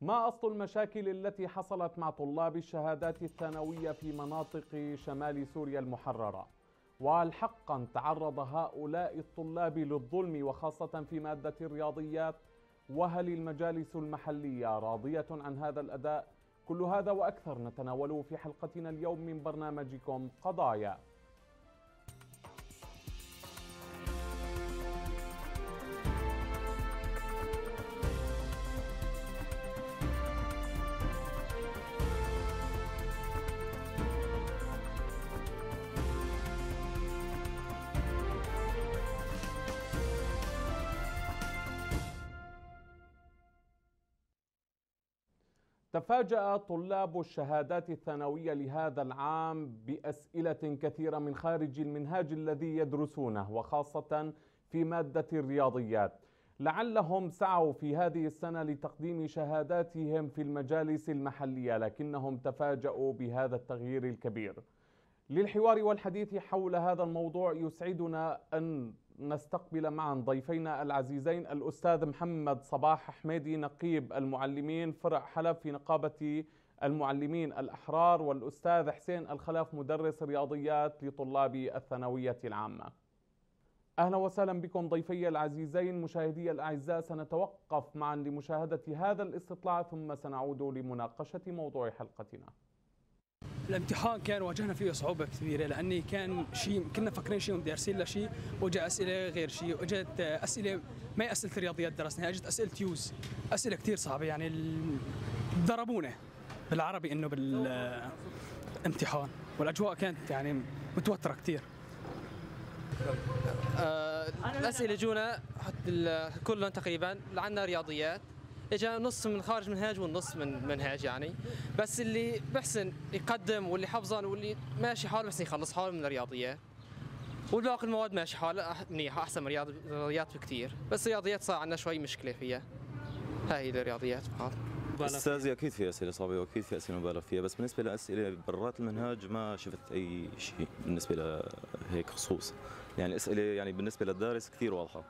ما أصل المشاكل التي حصلت مع طلاب الشهادات الثانوية في مناطق شمال سوريا المحررة؟ وهل حقا تعرض هؤلاء الطلاب للظلم وخاصة في مادة الرياضيات؟ وهل المجالس المحلية راضية عن هذا الأداء؟ كل هذا وأكثر نتناوله في حلقتنا اليوم من برنامجكم قضايا تفاجأ طلاب الشهادات الثانوية لهذا العام بأسئلة كثيرة من خارج المنهاج الذي يدرسونه وخاصة في مادة الرياضيات لعلهم سعوا في هذه السنة لتقديم شهاداتهم في المجالس المحلية لكنهم تفاجأوا بهذا التغيير الكبير للحوار والحديث حول هذا الموضوع يسعدنا أن نستقبل معا ضيفينا العزيزين الأستاذ محمد صباح حميدي نقيب المعلمين فرع حلب في نقابة المعلمين الأحرار والأستاذ حسين الخلاف مدرس رياضيات لطلاب الثانوية العامة أهلا وسهلا بكم ضيفي العزيزين مشاهدي الأعزاء سنتوقف معا لمشاهدة هذا الاستطلاع ثم سنعود لمناقشة موضوع حلقتنا الامتحان كان واجهنا فيه صعوبه كبيره لاني كان شيء كنا مفكرين شيء له شيء وجاء اسئله غير شيء اجت اسئله ما هي اسئله رياضيات درسناها اجت اسئله يوز اسئله كثير صعبه يعني ضربونا بالعربي انه بالامتحان والاجواء كانت يعني متوتره كثير أسئلة الاسئله جونا كلهم تقريبا عندنا رياضيات اجى نص من خارج منهاج والنص من منهاج يعني بس اللي بحسن يقدم واللي حفظان واللي ماشي حاله بحسن يخلص حاله من الرياضيات والباقي المواد ماشي حاله منيحه يعني احسن من الرياضيات بكثير بس الرياضيات صار عندنا شوي مشكله فيها هاي الرياضيات بحال استاذي اكيد في اسئله صعبه واكيد في اسئله مبالغ فيها بس بالنسبه لاسئله برات المنهاج ما شفت اي شيء بالنسبه لهيك خصوص يعني اسئله يعني بالنسبه للدارس كثير واضحه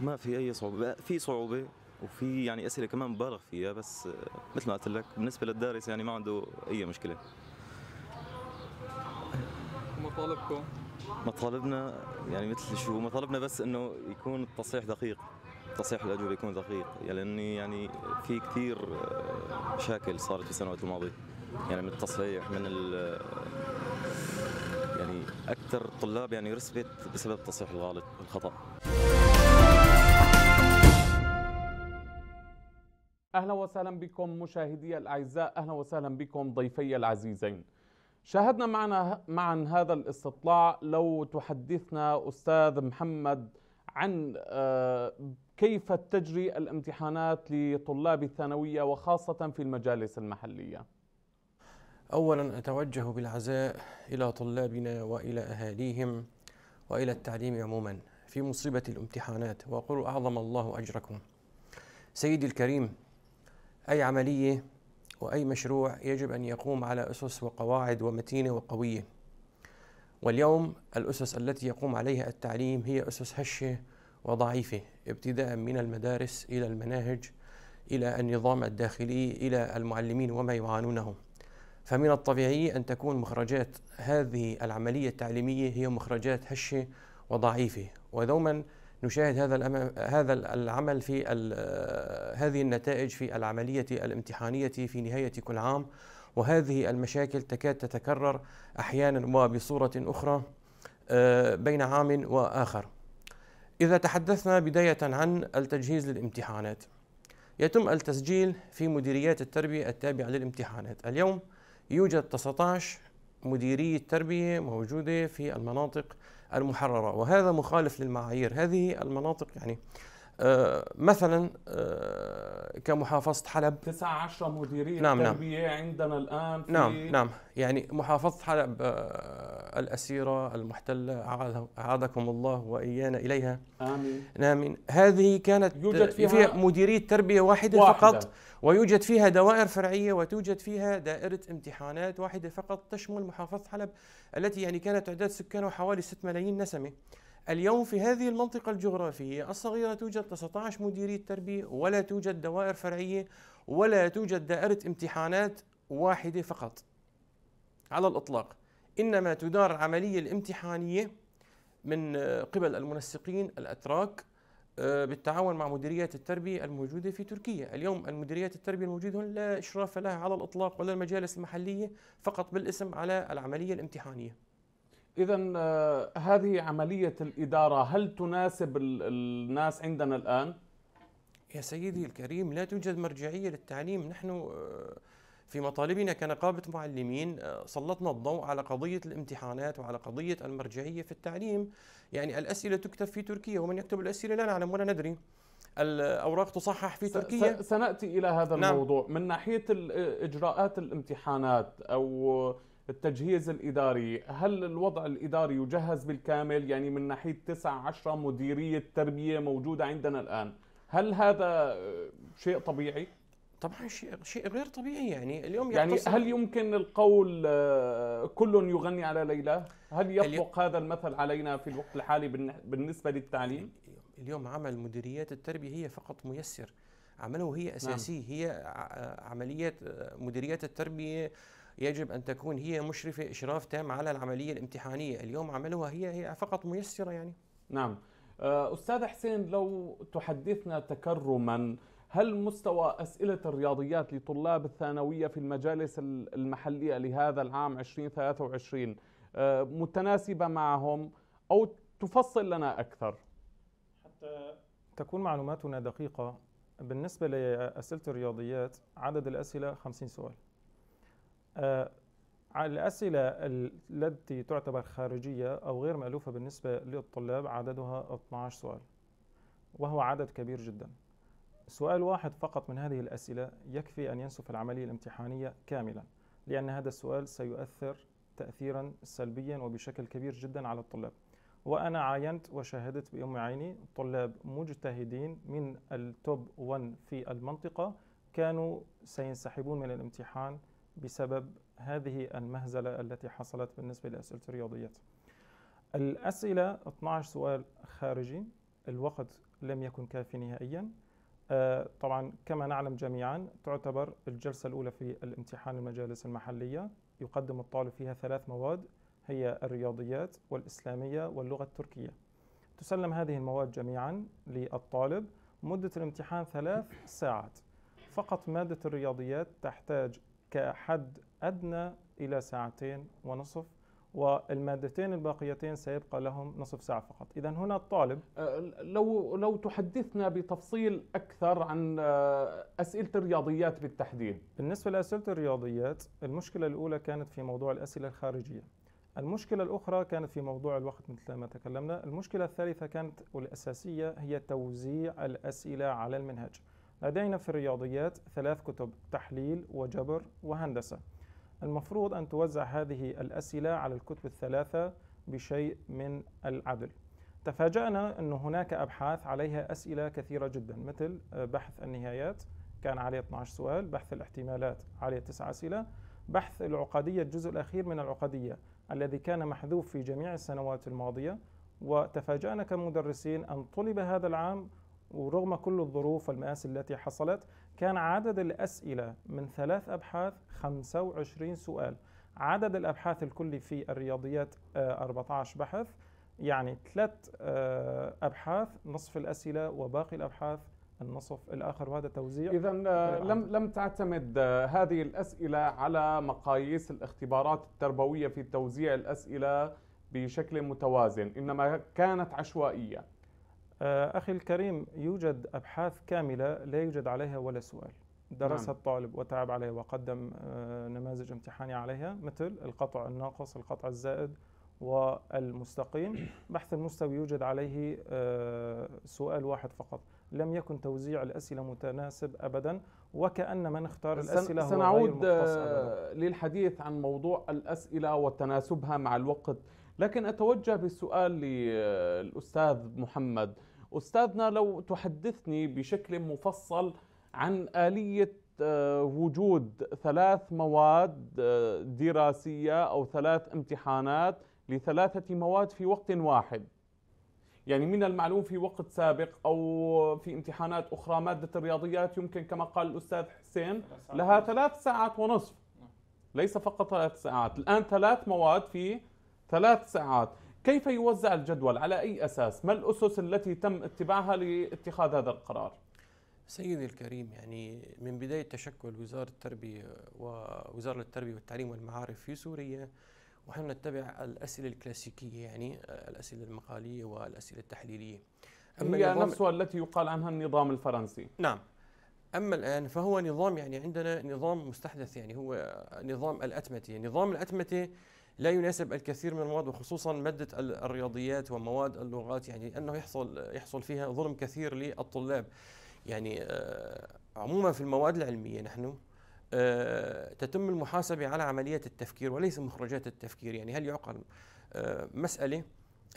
ما في اي صعوبه في صعوبه وفي يعني اسئله كمان مبالغ فيها بس مثل ما قلت لك بالنسبه للدارس يعني ما عنده اي مشكله مطالبكم مطالبنا يعني مثل شو مطالبنا بس انه يكون التصحيح دقيق تصحيح الاجوبه يكون دقيق يعني لاني يعني في كثير آه، مشاكل صارت في السنوات الماضيه يعني من التصحيح من ال آه، يعني اكثر طلاب يعني رسبت بسبب التصحيح الغلط الخطا اهلا وسهلا بكم مشاهدي الاعزاء اهلا وسهلا بكم ضيفي العزيزين شاهدنا معنا معا هذا الاستطلاع لو تحدثنا استاذ محمد عن آه، كيف تجري الامتحانات لطلاب الثانويه وخاصه في المجالس المحليه اولا اتوجه بالعزاء الى طلابنا والى اهاليهم والى التعليم عموما في مصيبه الامتحانات واقول اعظم الله اجركم سيدي الكريم أي عملية وأي مشروع يجب أن يقوم على أسس وقواعد ومتينة وقوية واليوم الأسس التي يقوم عليها التعليم هي أسس هشة وضعيفة ابتداء من المدارس إلى المناهج إلى النظام الداخلي إلى المعلمين وما يعانونه فمن الطبيعي أن تكون مخرجات هذه العملية التعليمية هي مخرجات هشة وضعيفة ودوما نشاهد هذا هذا العمل في آه، هذه النتائج في العمليه الامتحانيه في نهايه كل عام وهذه المشاكل تكاد تتكرر احيانا وبصوره اخرى آه، بين عام واخر. اذا تحدثنا بدايه عن التجهيز للامتحانات يتم التسجيل في مديريات التربيه التابعه للامتحانات، اليوم يوجد 19 مديرية التربية موجودة في المناطق المحررة وهذا مخالف للمعايير هذه المناطق يعني آه، مثلا آه، كمحافظة حلب 9 10 مديرين نعم نعم. عندنا الآن في نعم نعم يعني محافظة حلب آه، الأسيرة المحتلة أعادكم الله وإيانا إليها آمين آمين نعم. هذه كانت يوجد فيها, فيها مديرية تربية واحدة, واحدة فقط ويوجد فيها دوائر فرعية وتوجد فيها دائرة امتحانات واحدة فقط تشمل محافظة حلب التي يعني كانت تعداد سكانها حوالي 6 ملايين نسمة اليوم في هذه المنطقة الجغرافية الصغيرة توجد 19 مديرية تربية ولا توجد دوائر فرعية ولا توجد دائرة امتحانات واحدة فقط على الإطلاق إنما تدار العملية الامتحانية من آه، قبل المنسقين الأتراك آه، بالتعاون مع مديريات التربية الموجودة في تركيا اليوم المديريات التربية الموجودة هون لا إشراف لها على الإطلاق ولا المجالس المحلية فقط بالاسم على العملية الامتحانية اذا آه، هذه عمليه الاداره هل تناسب الناس عندنا الان يا سيدي الكريم لا توجد مرجعيه للتعليم نحن آه، في مطالبنا كنقابه معلمين آه، سلطنا الضوء على قضيه الامتحانات وعلى قضيه المرجعيه في التعليم يعني الاسئله تكتب في تركيا ومن يكتب الاسئله لا نعلم ولا ندري الاوراق تصحح في تركيا سناتي الى هذا نعم. الموضوع من ناحيه اجراءات الامتحانات او التجهيز الإداري هل الوضع الإداري يجهز بالكامل يعني من ناحية 9 10 مديرية تربية موجودة عندنا الآن هل هذا شيء طبيعي؟ طبعا شيء شيء غير طبيعي يعني اليوم يعني هل يمكن القول آه، كل يغني على ليلى؟ هل يطبق هذا المثل علينا في الوقت الحالي بالنسبة للتعليم؟ اليوم عمل مديريات التربية هي فقط ميسر عمله هي أساسي نعم. هي عمليات آه، مديريات التربية يجب أن تكون هي مشرفة إشراف تام على العملية الامتحانية اليوم عملوها هي هي فقط ميسرة يعني نعم آه، أستاذ حسين لو تحدثنا تكرما هل مستوى أسئلة الرياضيات لطلاب الثانوية في المجالس المحلية لهذا العام 2023 آه، متناسبة معهم أو تفصل لنا أكثر حتى تكون معلوماتنا دقيقة بالنسبة لأسئلة الرياضيات عدد الأسئلة 50 سؤال آه، على الأسئلة التي تعتبر خارجية أو غير مألوفة بالنسبة للطلاب عددها 12 سؤال وهو عدد كبير جدا سؤال واحد فقط من هذه الأسئلة يكفي أن ينسف العملية الامتحانية كاملا لأن هذا السؤال سيؤثر تأثيرا سلبيا وبشكل كبير جدا على الطلاب وأنا عاينت وشاهدت بأم عيني طلاب مجتهدين من التوب 1 في المنطقة كانوا سينسحبون من الامتحان بسبب هذه المهزلة التي حصلت بالنسبة لأسئلة الرياضيات الأسئلة 12 سؤال خارجي الوقت لم يكن كافي نهائيا آه، طبعا كما نعلم جميعا تعتبر الجلسة الأولى في الامتحان المجالس المحلية يقدم الطالب فيها ثلاث مواد هي الرياضيات والإسلامية واللغة التركية تسلم هذه المواد جميعا للطالب مدة الامتحان ثلاث ساعات فقط مادة الرياضيات تحتاج كحد أدنى إلى ساعتين ونصف والمادتين الباقيتين سيبقى لهم نصف ساعة فقط إذا هنا الطالب أه، لو, لو تحدثنا بتفصيل أكثر عن أه، أسئلة الرياضيات بالتحديد بالنسبة لأسئلة الرياضيات المشكلة الأولى كانت في موضوع الأسئلة الخارجية المشكلة الأخرى كانت في موضوع الوقت مثل ما تكلمنا المشكلة الثالثة كانت والأساسية هي توزيع الأسئلة على المنهج لدينا في الرياضيات ثلاث كتب تحليل وجبر وهندسة المفروض أن توزع هذه الأسئلة على الكتب الثلاثة بشيء من العدل تفاجأنا أن هناك أبحاث عليها أسئلة كثيرة جدا مثل آه، بحث النهايات كان عليه 12 سؤال بحث الاحتمالات عليه 9 أسئلة بحث العقدية الجزء الأخير من العقدية الذي كان محذوف في جميع السنوات الماضية وتفاجأنا كمدرسين أن طلب هذا العام ورغم كل الظروف والمآسي التي حصلت كان عدد الأسئلة من ثلاث أبحاث 25 سؤال عدد الأبحاث الكلي في الرياضيات 14 آه، بحث يعني ثلاث آه، أبحاث نصف الأسئلة وباقي الأبحاث النصف الاخر وهذا توزيع اذا آه، لم لم تعتمد هذه الاسئله على مقاييس الاختبارات التربويه في توزيع الاسئله بشكل متوازن انما كانت عشوائيه آه، أخي الكريم يوجد أبحاث كاملة لا يوجد عليها ولا سؤال درسها نعم. الطالب وتعب عليها وقدم آه، نماذج امتحانية عليها مثل القطع الناقص القطع الزائد والمستقيم بحث المستوي يوجد عليه آه، سؤال واحد فقط لم يكن توزيع الأسئلة متناسب أبدا وكأن من اختار الأسئلة هو سنعود غير للحديث عن موضوع الأسئلة وتناسبها مع الوقت لكن أتوجه بالسؤال للأستاذ محمد أستاذنا لو تحدثني بشكل مفصل عن آلية آه، وجود ثلاث مواد آه، دراسية أو ثلاث امتحانات لثلاثة مواد في وقت واحد يعني من المعلوم في وقت سابق أو في امتحانات أخرى مادة الرياضيات يمكن كما قال الأستاذ حسين لها ثلاث ساعات ونصف ليس فقط ثلاث ساعات الآن ثلاث مواد في ثلاث ساعات كيف يوزع الجدول على أي أساس ما الأسس التي تم اتباعها لاتخاذ هذا القرار سيدي الكريم يعني من بداية تشكل وزارة التربية ووزارة التربية والتعليم والمعارف في سوريا ونحن نتبع الأسئلة الكلاسيكية يعني الأسئلة المقالية والأسئلة التحليلية أما هي نفسها التي يقال عنها النظام الفرنسي نعم أما الآن فهو نظام يعني عندنا نظام مستحدث يعني هو نظام الأتمتة يعني نظام الأتمتة لا يناسب الكثير من المواد وخصوصا ماده الرياضيات ومواد اللغات يعني انه يحصل يحصل فيها ظلم كثير للطلاب يعني آه، عموما في المواد العلميه نحن آه، تتم المحاسبه على عمليات التفكير وليس مخرجات التفكير يعني هل يعقل آه، مساله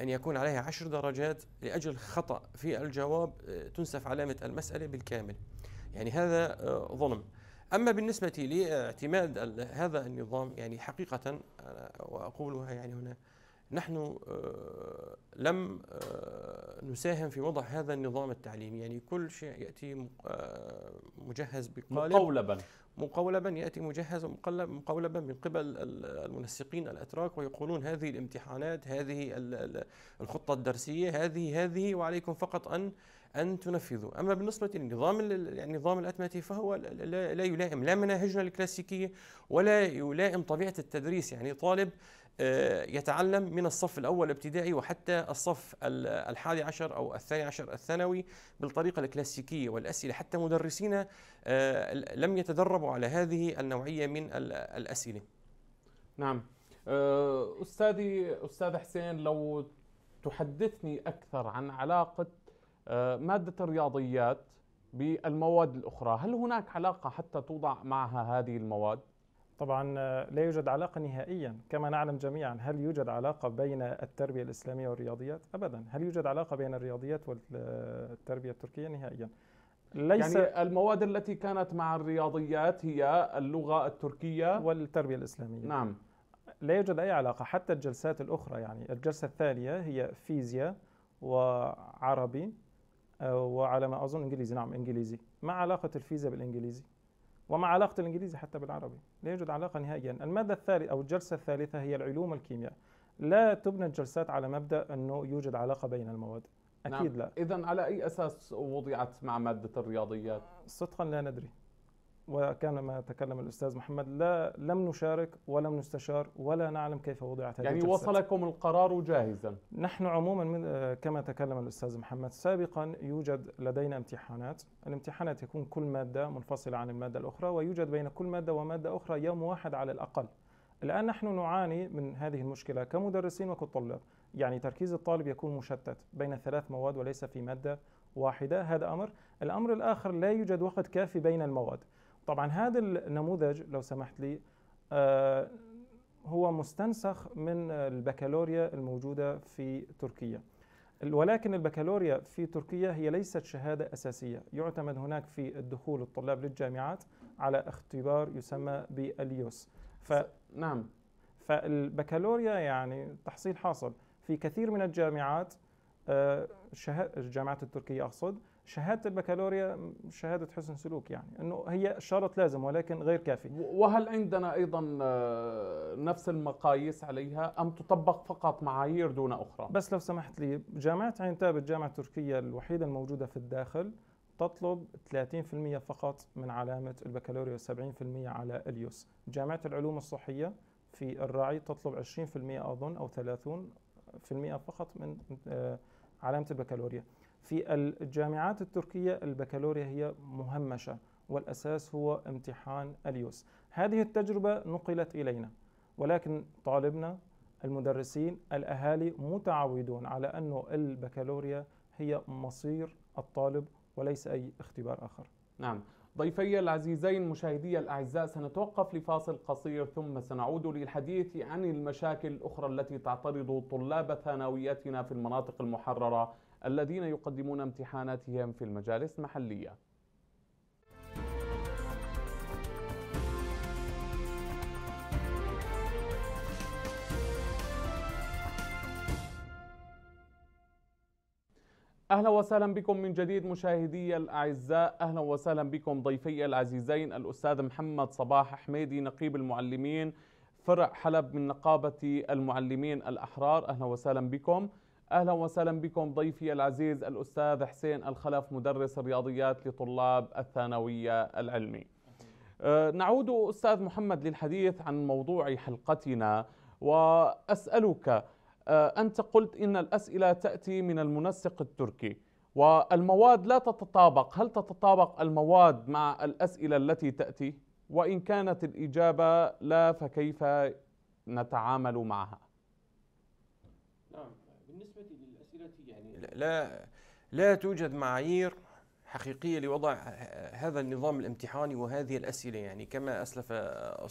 أن يكون عليها عشر درجات لأجل خطأ في الجواب تنسف علامة المسألة بالكامل يعني هذا ظلم أما بالنسبة لاعتماد آه، هذا النظام يعني حقيقة آه، وأقولها يعني هنا نحن آه، لم نساهم في وضع هذا النظام التعليمي يعني كل شيء يأتي مجهز بقالب مقولبا مقولبا يأتي مجهز ومقلب مقولبا من قبل المنسقين الأتراك ويقولون هذه الامتحانات هذه الخطة الدرسية هذه هذه وعليكم فقط أن ان تنفذوا، اما بالنسبه للنظام يعني نظام الاتمته فهو لا يلائم لا مناهجنا الكلاسيكيه ولا يلائم طبيعه التدريس، يعني طالب آه، يتعلم من الصف الأول ابتدائي وحتى الصف الحادي عشر أو الثاني عشر الثانوي بالطريقة الكلاسيكية والأسئلة حتى مدرسينا آه، لم يتدربوا على هذه النوعية من الأسئلة نعم آه، أستاذي أستاذ حسين لو تحدثني أكثر عن علاقة آه، مادة الرياضيات بالمواد الأخرى هل هناك علاقة حتى توضع معها هذه المواد؟ طبعا آه، لا يوجد علاقة نهائيا كما نعلم جميعا هل يوجد علاقة بين التربية الإسلامية والرياضيات؟ أبدا هل يوجد علاقة بين الرياضيات والتربية آه، التركية نهائيا ليس يعني المواد التي كانت مع الرياضيات هي اللغة التركية والتربية الإسلامية نعم لا يوجد أي علاقة حتى الجلسات الأخرى يعني الجلسة الثانية هي فيزياء وعربي وعلى ما اظن انجليزي نعم انجليزي ما علاقه الفيزا بالانجليزي وما علاقه الانجليزي حتى بالعربي لا يوجد علاقه نهائيا الماده الثالثه او الجلسه الثالثه هي العلوم الكيمياء لا تبنى الجلسات على مبدا انه يوجد علاقه بين المواد اكيد نعم. لا اذا على اي اساس وضعت مع ماده الرياضيات صدقا لا ندري وكان ما تكلم الأستاذ محمد لا لم نشارك ولم نستشار ولا نعلم كيف وضعت هذه يعني وصلكم القرار جاهزا نحن عموما من آه، كما تكلم الأستاذ محمد سابقا يوجد لدينا امتحانات الامتحانات يكون كل مادة منفصلة عن المادة الأخرى ويوجد بين كل مادة ومادة أخرى يوم واحد على الأقل الآن نحن نعاني من هذه المشكلة كمدرسين وكطلاب يعني تركيز الطالب يكون مشتت بين ثلاث مواد وليس في مادة واحدة هذا أمر الأمر الآخر لا يوجد وقت كافي بين المواد طبعا هذا النموذج لو سمحت لي آه، هو مستنسخ من البكالوريا الموجودة في تركيا ولكن البكالوريا في تركيا هي ليست شهادة أساسية يعتمد هناك في الدخول الطلاب للجامعات على اختبار يسمى باليوس ف... نعم فالبكالوريا يعني تحصيل حاصل في كثير من الجامعات آه، الجامعات التركية أقصد شهاده البكالوريا شهاده حسن سلوك يعني انه هي شرط لازم ولكن غير كافي وهل عندنا ايضا آه، نفس المقاييس عليها ام تطبق فقط معايير دون اخرى بس لو سمحت لي جامعه عين تاب الجامعه التركيه الوحيده الموجوده في الداخل تطلب 30% فقط من علامه البكالوريا و70% على اليوس جامعه العلوم الصحيه في الراعي تطلب 20% اظن او 30% فقط من آه، علامه البكالوريا في الجامعات التركية البكالوريا هي مهمشة والأساس هو امتحان اليوس هذه التجربة نقلت إلينا ولكن طالبنا المدرسين الأهالي متعودون على أنه البكالوريا هي مصير الطالب وليس أي اختبار آخر نعم ضيفي العزيزين مشاهدي الأعزاء سنتوقف لفاصل قصير ثم سنعود للحديث عن المشاكل الأخرى التي تعترض طلاب ثانوياتنا في المناطق المحررة الذين يقدمون امتحاناتهم في المجالس المحلية اهلا وسهلا بكم من جديد مشاهدي الاعزاء اهلا وسهلا بكم ضيفي العزيزين الاستاذ محمد صباح حميدي نقيب المعلمين فرع حلب من نقابه المعلمين الاحرار اهلا وسهلا بكم اهلا وسهلا بكم ضيفي العزيز الاستاذ حسين الخلف مدرس الرياضيات لطلاب الثانويه العلمي. أه، نعود استاذ محمد للحديث عن موضوع حلقتنا واسالك أه، انت قلت ان الاسئله تاتي من المنسق التركي والمواد لا تتطابق، هل تتطابق المواد مع الاسئله التي تاتي؟ وان كانت الاجابه لا فكيف نتعامل معها؟ لا لا توجد معايير حقيقيه لوضع هذا النظام الامتحاني وهذه الاسئله يعني كما اسلف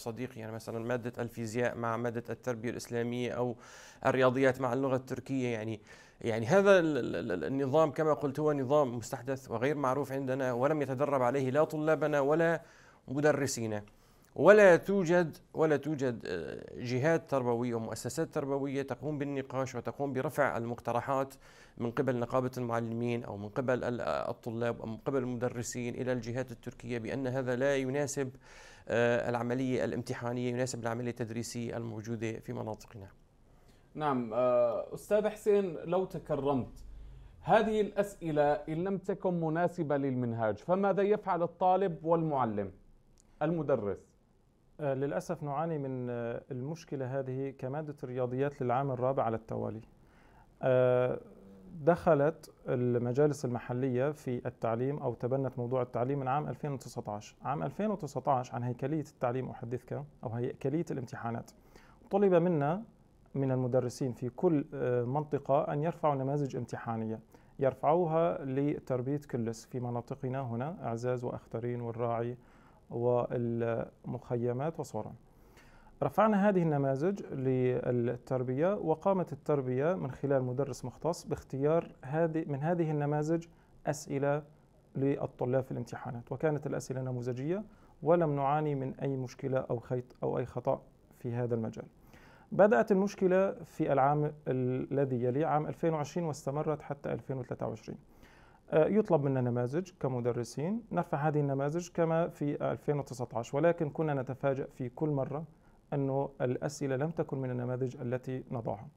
صديقي يعني مثلا ماده الفيزياء مع ماده التربيه الاسلاميه او الرياضيات مع اللغه التركيه يعني يعني هذا النظام كما قلت هو نظام مستحدث وغير معروف عندنا ولم يتدرب عليه لا طلابنا ولا مدرسينا ولا توجد ولا توجد آه، جهات تربويه ومؤسسات تربويه تقوم بالنقاش وتقوم برفع المقترحات من قبل نقابه المعلمين او من قبل آه، الطلاب او من قبل المدرسين الى الجهات التركيه بان هذا لا يناسب آه، العمليه الامتحانيه يناسب العمليه التدريسيه الموجوده في مناطقنا. نعم استاذ حسين لو تكرمت هذه الاسئله ان لم تكن مناسبه للمنهاج فماذا يفعل الطالب والمعلم المدرس؟ آه، للأسف نعاني من آه، المشكلة هذه كمادة الرياضيات للعام الرابع على التوالي آه، دخلت المجالس المحلية في التعليم أو تبنت موضوع التعليم من عام 2019 عام 2019 عن هيكلية التعليم أحدثك أو هيكلية الامتحانات طلب منا من المدرسين في كل منطقة أن يرفعوا نماذج امتحانية يرفعوها لتربية كلس في مناطقنا هنا أعزاز وأخترين والراعي والمخيمات وصورا رفعنا هذه النماذج للتربية وقامت التربية من خلال مدرس مختص باختيار هذه من هذه النماذج أسئلة للطلاب في الامتحانات وكانت الأسئلة نموذجية ولم نعاني من أي مشكلة أو خيط أو أي خطأ في هذا المجال بدأت المشكلة في العام الذي يلي عام 2020 واستمرت حتى 2023 آه، يطلب منا نماذج كمدرسين نرفع هذه النماذج كما في 2019 ولكن كنا نتفاجأ في كل مرة أن الأسئلة لم تكن من النماذج التي نضعها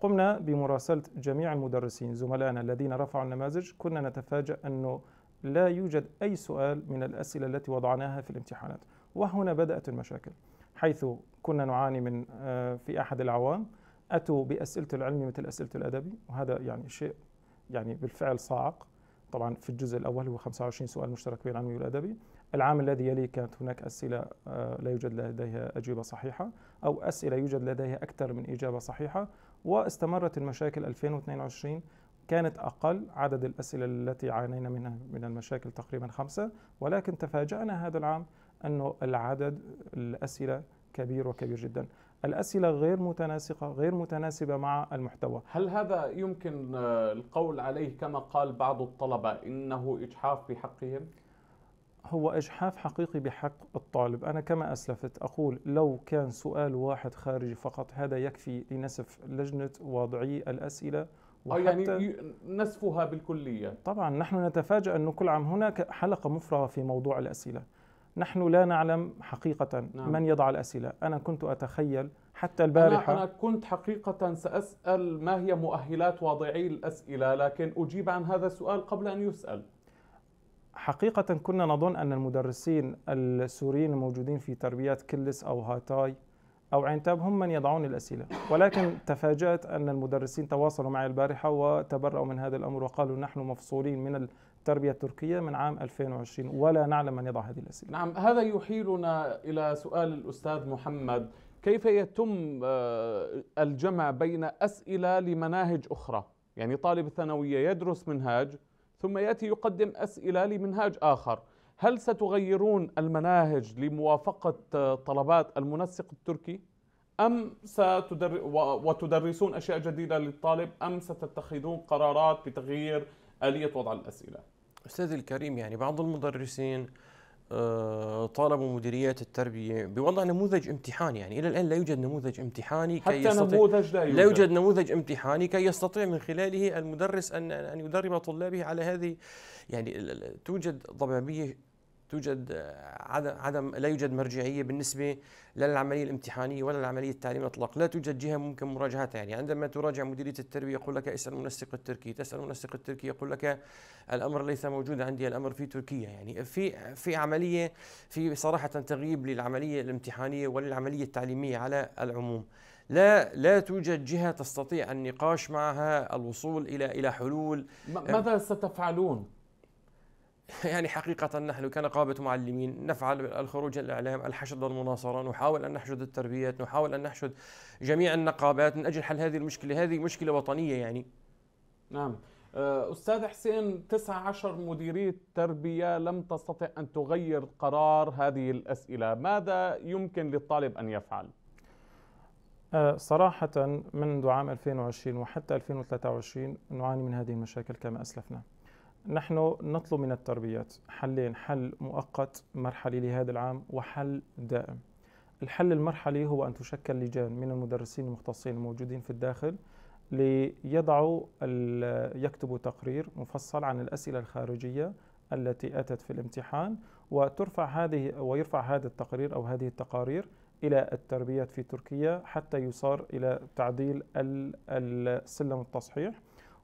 قمنا بمراسلة جميع المدرسين زملائنا الذين رفعوا النماذج كنا نتفاجأ أنه لا يوجد أي سؤال من الأسئلة التي وضعناها في الامتحانات وهنا بدأت المشاكل حيث كنا نعاني من آه، في أحد العوام أتوا بأسئلة العلم مثل أسئلة الأدبي وهذا يعني شيء يعني بالفعل صاعق طبعا في الجزء الاول هو 25 سؤال مشترك بين العلمي والادبي العام الذي يليه كانت هناك اسئله آه، لا يوجد لديها اجوبه صحيحه او اسئله يوجد لديها اكثر من اجابه صحيحه واستمرت المشاكل 2022 كانت أقل عدد الأسئلة التي عانينا منها من المشاكل تقريبا خمسة ولكن تفاجأنا هذا العام أنه العدد الأسئلة كبير وكبير جدا الأسئلة غير متناسقة غير متناسبة مع المحتوى هل هذا يمكن آه، القول عليه كما قال بعض الطلبة إنه إجحاف في حقهم؟ هو إجحاف حقيقي بحق الطالب أنا كما أسلفت أقول لو كان سؤال واحد خارجي فقط هذا يكفي لنسف لجنة واضعي الأسئلة يعني وحتى يعني نسفها بالكلية طبعا نحن نتفاجأ أنه كل عام هناك حلقة مفرغة في موضوع الأسئلة نحن لا نعلم حقيقة نعم. من يضع الأسئلة أنا كنت أتخيل حتى البارحة أنا, أنا كنت حقيقة سأسأل ما هي مؤهلات واضعي الأسئلة لكن أجيب عن هذا السؤال قبل أن يسأل حقيقة كنا نظن أن المدرسين السوريين الموجودين في تربية كلس أو هاتاي أو عينتاب هم من يضعون الأسئلة ولكن تفاجأت أن المدرسين تواصلوا معي البارحة وتبرأوا من هذا الأمر وقالوا نحن مفصولين من التربية التركية من عام 2020 ولا نعلم من يضع هذه الأسئلة نعم هذا يحيلنا إلى سؤال الأستاذ محمد كيف يتم آه، الجمع بين أسئلة لمناهج أخرى يعني طالب الثانوية يدرس منهاج ثم يأتي يقدم أسئلة لمنهاج آخر هل ستغيرون المناهج لموافقة آه، طلبات المنسق التركي؟ أم ستدر... وتدرسون أشياء جديدة للطالب أم ستتخذون قرارات بتغيير آلية وضع الأسئلة أستاذ الكريم يعني بعض المدرسين آه، طالبوا مديريات التربية بوضع نموذج امتحاني يعني إلى الآن لا يوجد نموذج امتحاني حتى كي يستطيع نموذج لا يوجد. لا يوجد نموذج امتحاني كي يستطيع من خلاله المدرس أن أن يدرب طلابه على هذه يعني توجد ضبابية توجد آه، عدم, عدم لا يوجد مرجعية بالنسبة لا للعملية الامتحانية ولا للعملية التعليمية الإطلاق لا توجد جهة ممكن مراجعتها يعني عندما تراجع مديرية التربية يقول لك اسأل المنسق التركي تسأل المنسق التركي يقول لك الأمر ليس موجود عندي الأمر في تركيا يعني في في عملية في صراحة تغييب للعملية الامتحانية وللعملية التعليمية على العموم لا لا توجد جهه تستطيع النقاش معها الوصول الى الى حلول ماذا ستفعلون يعني حقيقة نحن كنقابة معلمين نفعل الخروج الإعلام الحشد والمناصرة نحاول أن نحشد التربية نحاول أن نحشد جميع النقابات من أجل حل هذه المشكلة هذه مشكلة وطنية يعني نعم آه، أستاذ حسين 19 مديرية تربية لم تستطع أن تغير قرار هذه الأسئلة ماذا يمكن للطالب أن يفعل؟ آه، صراحة منذ عام 2020 وحتى 2023 نعاني من هذه المشاكل كما أسلفنا نحن نطلب من التربيات حلين حل مؤقت مرحلي لهذا العام وحل دائم الحل المرحلي هو أن تشكل لجان من المدرسين المختصين الموجودين في الداخل ليضعوا يكتبوا تقرير مفصل عن الأسئلة الخارجية التي أتت في الامتحان وترفع هذه ويرفع هذا التقرير أو هذه التقارير إلى التربيات في تركيا حتى يصار إلى تعديل السلم التصحيح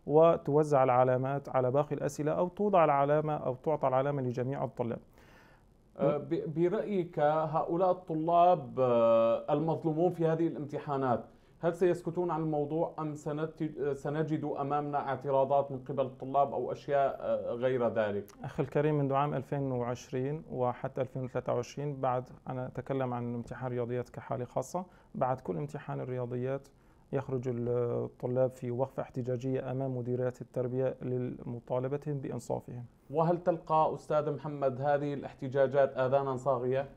وتوزع العلامات على باقي الأسئلة أو توضع العلامة أو تعطى العلامة لجميع الطلاب أه، برأيك هؤلاء الطلاب أه، المظلومون في هذه الامتحانات هل سيسكتون عن الموضوع أم سنجد أمامنا اعتراضات من قبل الطلاب أو أشياء أه، غير ذلك؟ أخي الكريم منذ عام 2020 وحتى 2023 بعد أنا أتكلم عن امتحان الرياضيات كحالة خاصة بعد كل امتحان الرياضيات يخرج الطلاب في وقفة احتجاجية أمام مديريات التربية لمطالبتهم بإنصافهم وهل تلقى أستاذ محمد هذه الاحتجاجات آذانا صاغية؟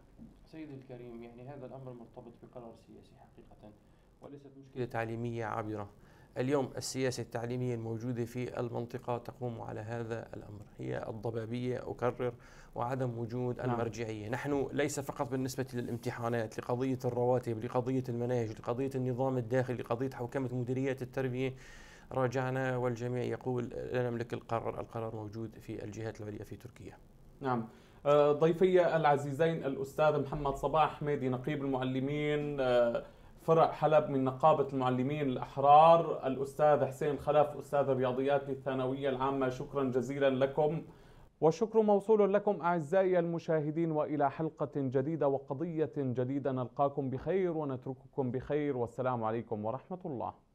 سيدي الكريم يعني هذا الأمر مرتبط بقرار سياسي حقيقة وليست مشكلة تعليمية عابرة اليوم السياسة التعليمية الموجودة في المنطقة تقوم على هذا الأمر هي الضبابية أكرر وعدم وجود نعم. المرجعية نحن ليس فقط بالنسبة للامتحانات لقضية الرواتب لقضية المناهج لقضية النظام الداخلي لقضية حوكمة مديريات التربية راجعنا والجميع يقول لا نملك القرار القرار موجود في الجهات العليا في تركيا نعم آه، ضيفي العزيزين الأستاذ محمد صباح حميدي نقيب المعلمين آه، فرع حلب من نقابة المعلمين الأحرار الأستاذ حسين خلف أستاذ الرياضيات الثانوية العامة شكرا جزيلا لكم والشكر موصول لكم أعزائي المشاهدين وإلى حلقة جديدة وقضية جديدة نلقاكم بخير ونترككم بخير والسلام عليكم ورحمة الله